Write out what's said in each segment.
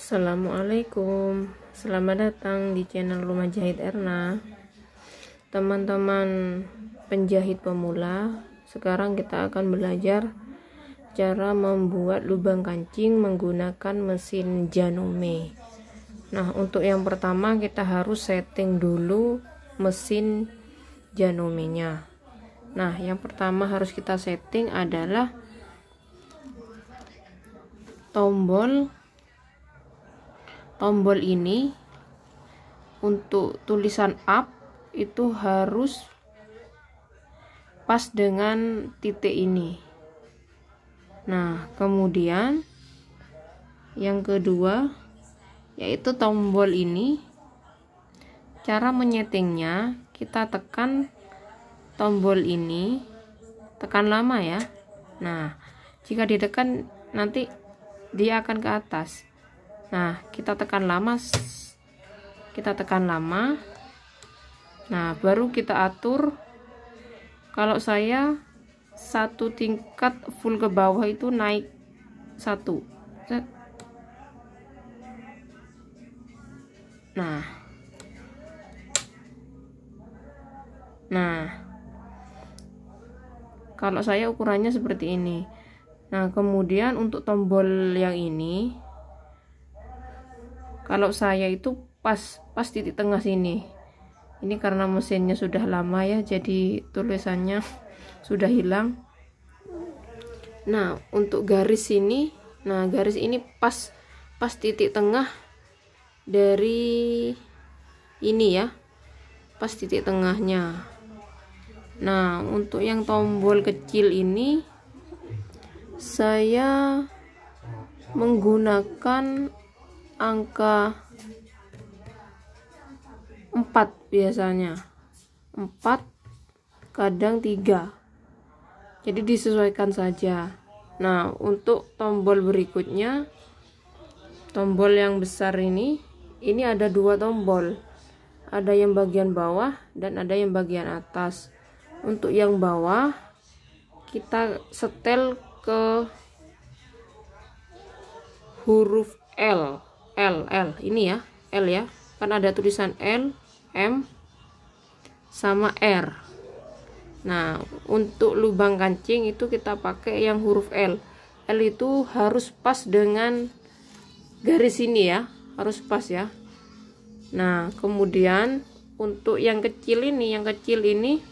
Assalamualaikum Selamat datang di channel Rumah Jahit Erna Teman-teman penjahit pemula Sekarang kita akan belajar Cara membuat lubang kancing menggunakan mesin Janome Nah untuk yang pertama kita harus setting dulu mesin nya Nah yang pertama harus kita setting adalah tombol tombol ini untuk tulisan up itu harus pas dengan titik ini nah kemudian yang kedua yaitu tombol ini cara menyetingnya kita tekan tombol ini tekan lama ya nah jika ditekan nanti dia akan ke atas nah kita tekan lama kita tekan lama nah baru kita atur kalau saya satu tingkat full ke bawah itu naik satu nah nah kalau saya ukurannya seperti ini nah kemudian untuk tombol yang ini kalau saya itu pas pas titik tengah sini ini karena mesinnya sudah lama ya jadi tulisannya sudah hilang nah untuk garis ini nah garis ini pas pas titik tengah dari ini ya pas titik tengahnya nah untuk yang tombol kecil ini saya menggunakan angka 4 biasanya 4 kadang 3 jadi disesuaikan saja nah untuk tombol berikutnya tombol yang besar ini ini ada dua tombol ada yang bagian bawah dan ada yang bagian atas untuk yang bawah kita setel ke huruf L L L ini ya L ya kan ada tulisan L M sama R nah untuk lubang kancing itu kita pakai yang huruf L L itu harus pas dengan garis ini ya harus pas ya nah kemudian untuk yang kecil ini yang kecil ini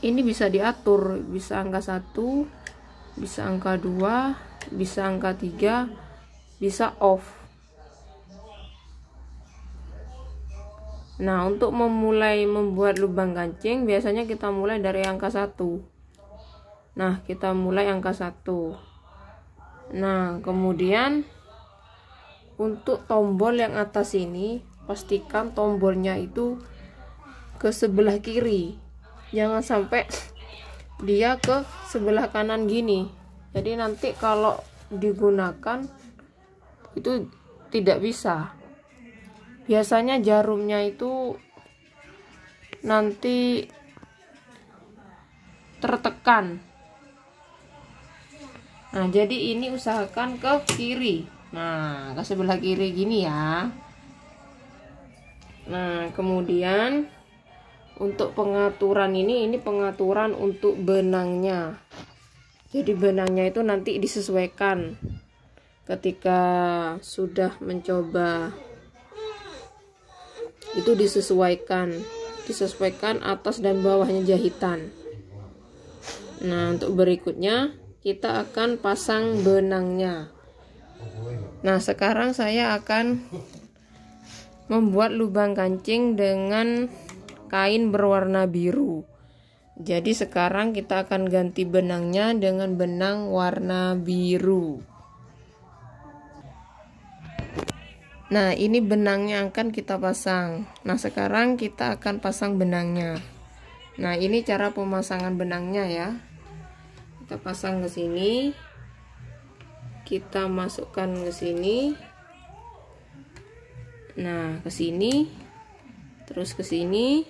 ini bisa diatur bisa angka satu, bisa angka 2 bisa angka 3 bisa off Nah, untuk memulai membuat lubang kancing, biasanya kita mulai dari angka satu. Nah, kita mulai angka satu. Nah, kemudian untuk tombol yang atas ini, pastikan tombolnya itu ke sebelah kiri. Jangan sampai dia ke sebelah kanan gini. Jadi nanti kalau digunakan itu tidak bisa biasanya jarumnya itu nanti tertekan nah jadi ini usahakan ke kiri nah ke sebelah kiri gini ya nah kemudian untuk pengaturan ini ini pengaturan untuk benangnya jadi benangnya itu nanti disesuaikan ketika sudah mencoba itu disesuaikan disesuaikan atas dan bawahnya jahitan nah untuk berikutnya kita akan pasang benangnya nah sekarang saya akan membuat lubang kancing dengan kain berwarna biru jadi sekarang kita akan ganti benangnya dengan benang warna biru Nah, ini benangnya akan kita pasang. Nah, sekarang kita akan pasang benangnya. Nah, ini cara pemasangan benangnya ya. Kita pasang ke sini. Kita masukkan ke sini. Nah, ke sini. Terus ke sini.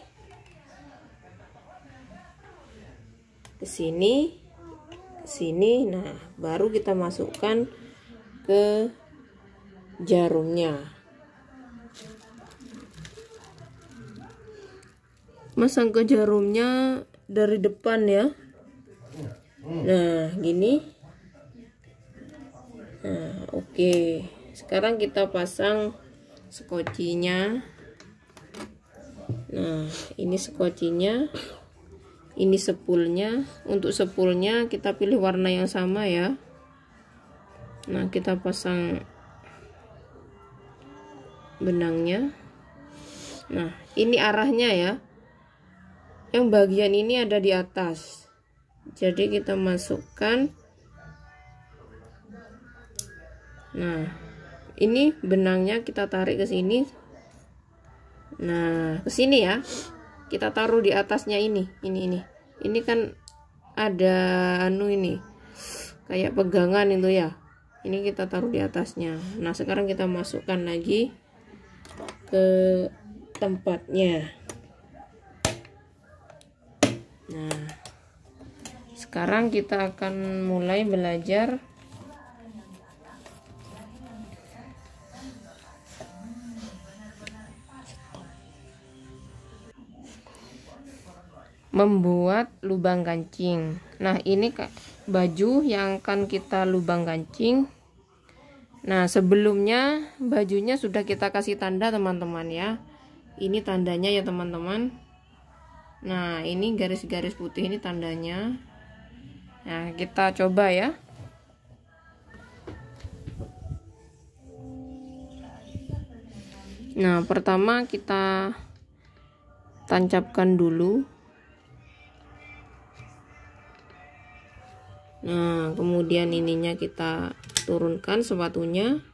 Ke sini. Ke sini. Nah, baru kita masukkan ke jarumnya. Masang ke jarumnya dari depan ya. Nah, gini. Nah, oke. Sekarang kita pasang skocinya. Nah, ini skocinya. Ini sepulnya. Untuk sepulnya kita pilih warna yang sama ya. Nah, kita pasang benangnya nah ini arahnya ya yang bagian ini ada di atas jadi kita masukkan nah ini benangnya kita tarik ke sini nah ke sini ya kita taruh di atasnya ini ini ini ini kan ada anu ini kayak pegangan itu ya ini kita taruh di atasnya nah sekarang kita masukkan lagi ke tempatnya nah sekarang kita akan mulai belajar membuat lubang kancing nah ini baju yang akan kita lubang kancing Nah, sebelumnya bajunya sudah kita kasih tanda teman-teman ya. Ini tandanya ya teman-teman. Nah, ini garis-garis putih ini tandanya. Nah, kita coba ya. Nah, pertama kita tancapkan dulu. Nah, kemudian ininya kita turunkan sepatunya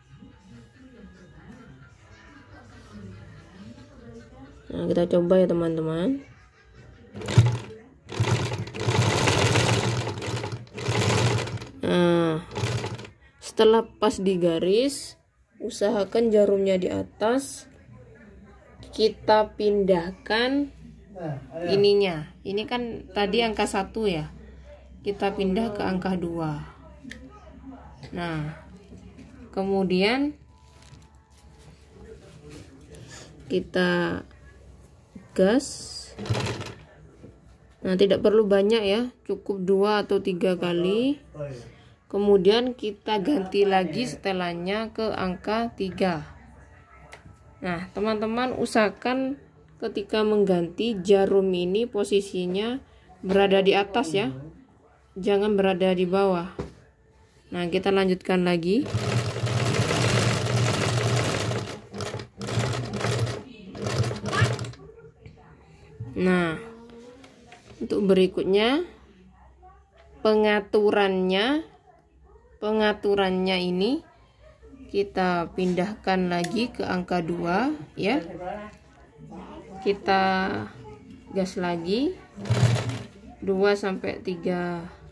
nah kita coba ya teman-teman nah setelah pas di garis usahakan jarumnya di atas kita pindahkan ininya ini kan tadi angka satu ya kita pindah ke angka 2 Nah, kemudian kita gas. Nah, tidak perlu banyak ya, cukup dua atau tiga kali. Kemudian kita ganti lagi setelannya ke angka 3. Nah, teman-teman usahakan ketika mengganti jarum ini posisinya berada di atas ya. Jangan berada di bawah. Nah, kita lanjutkan lagi. Nah, untuk berikutnya pengaturannya pengaturannya ini kita pindahkan lagi ke angka 2 ya. Kita gas lagi 2 sampai 3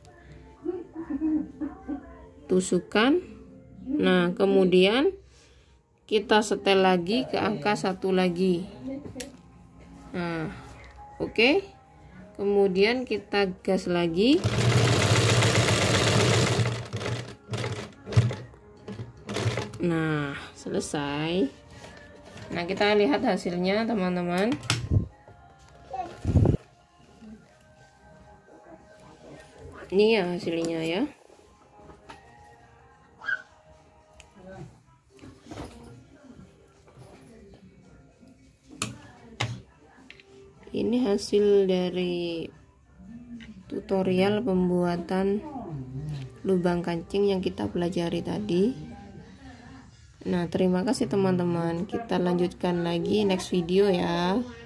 tusukan nah kemudian kita setel lagi ke angka satu lagi nah oke okay. kemudian kita gas lagi nah selesai nah kita lihat hasilnya teman-teman ini ya hasilnya ya ini hasil dari tutorial pembuatan lubang kancing yang kita pelajari tadi nah terima kasih teman-teman kita lanjutkan lagi next video ya